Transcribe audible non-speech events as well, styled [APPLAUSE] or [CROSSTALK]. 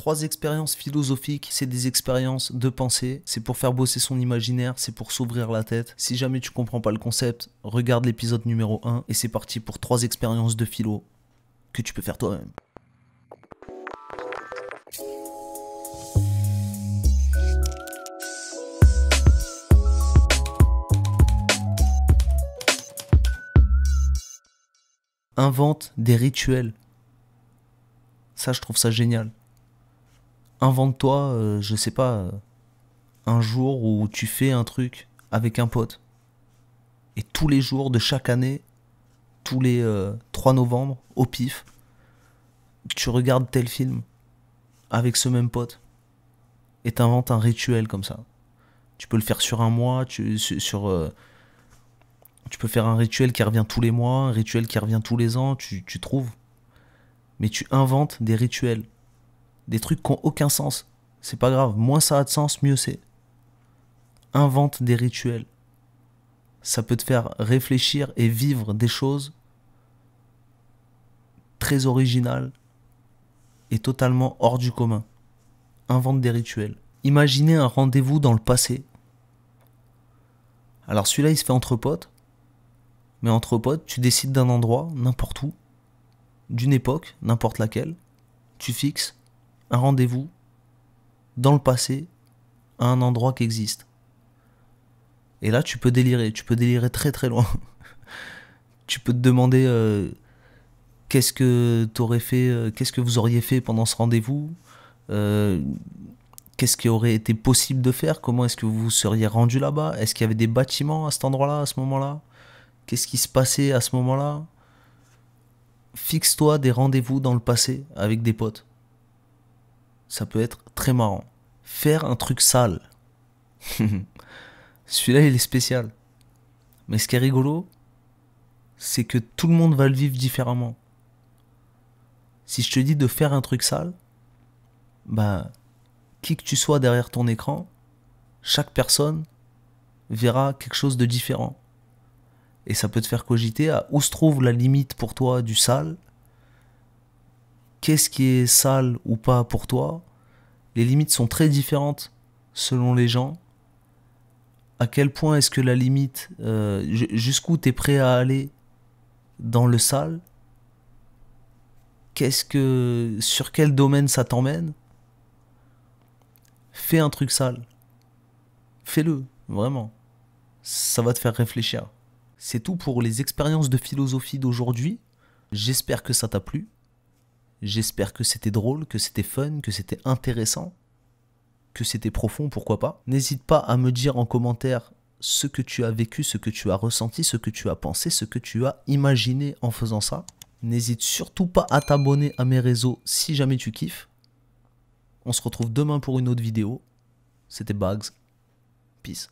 trois expériences philosophiques, c'est des expériences de pensée, c'est pour faire bosser son imaginaire, c'est pour s'ouvrir la tête. Si jamais tu comprends pas le concept, regarde l'épisode numéro 1 et c'est parti pour trois expériences de philo que tu peux faire toi-même. Invente des rituels. Ça, je trouve ça génial invente-toi, euh, je sais pas, euh, un jour où tu fais un truc avec un pote. Et tous les jours de chaque année, tous les 3 euh, novembre, au pif, tu regardes tel film avec ce même pote. Et t'inventes un rituel comme ça. Tu peux le faire sur un mois, tu, sur... tu peux faire un rituel qui revient tous les mois, un rituel qui revient tous les ans, tu trouves. Mais tu inventes des rituels des trucs qui n'ont aucun sens. C'est pas grave, moins ça a de sens, mieux c'est. Invente des rituels. Ça peut te faire réfléchir et vivre des choses très originales et totalement hors du commun. Invente des rituels. Imaginez un rendez-vous dans le passé. Alors celui-là, il se fait entre potes. Mais entre potes, tu décides d'un endroit, n'importe où, d'une époque, n'importe laquelle. Tu fixes un rendez-vous dans le passé à un endroit qui existe. Et là, tu peux délirer, tu peux délirer très très loin. [LAUGHS] tu peux te demander euh, qu'est-ce que t'aurais fait, euh, qu'est-ce que vous auriez fait pendant ce rendez-vous, euh, qu'est-ce qui aurait été possible de faire, comment est-ce que vous seriez rendu là-bas, est-ce qu'il y avait des bâtiments à cet endroit-là, à ce moment-là, qu'est-ce qui se passait à ce moment-là. Fixe-toi des rendez-vous dans le passé avec des potes ça peut être très marrant. Faire un truc sale. [LAUGHS] Celui-là, il est spécial. Mais ce qui est rigolo, c'est que tout le monde va le vivre différemment. Si je te dis de faire un truc sale, bah, qui que tu sois derrière ton écran, chaque personne verra quelque chose de différent. Et ça peut te faire cogiter à où se trouve la limite pour toi du sale, qu'est-ce qui est sale ou pas pour toi. Les limites sont très différentes selon les gens. À quel point est-ce que la limite, euh, jusqu'où tu es prêt à aller dans le sale Qu'est-ce que, sur quel domaine ça t'emmène Fais un truc sale. Fais-le, vraiment. Ça va te faire réfléchir. C'est tout pour les expériences de philosophie d'aujourd'hui. J'espère que ça t'a plu. J'espère que c'était drôle, que c'était fun, que c'était intéressant, que c'était profond, pourquoi pas. N'hésite pas à me dire en commentaire ce que tu as vécu, ce que tu as ressenti, ce que tu as pensé, ce que tu as imaginé en faisant ça. N'hésite surtout pas à t'abonner à mes réseaux si jamais tu kiffes. On se retrouve demain pour une autre vidéo. C'était Bugs. Peace.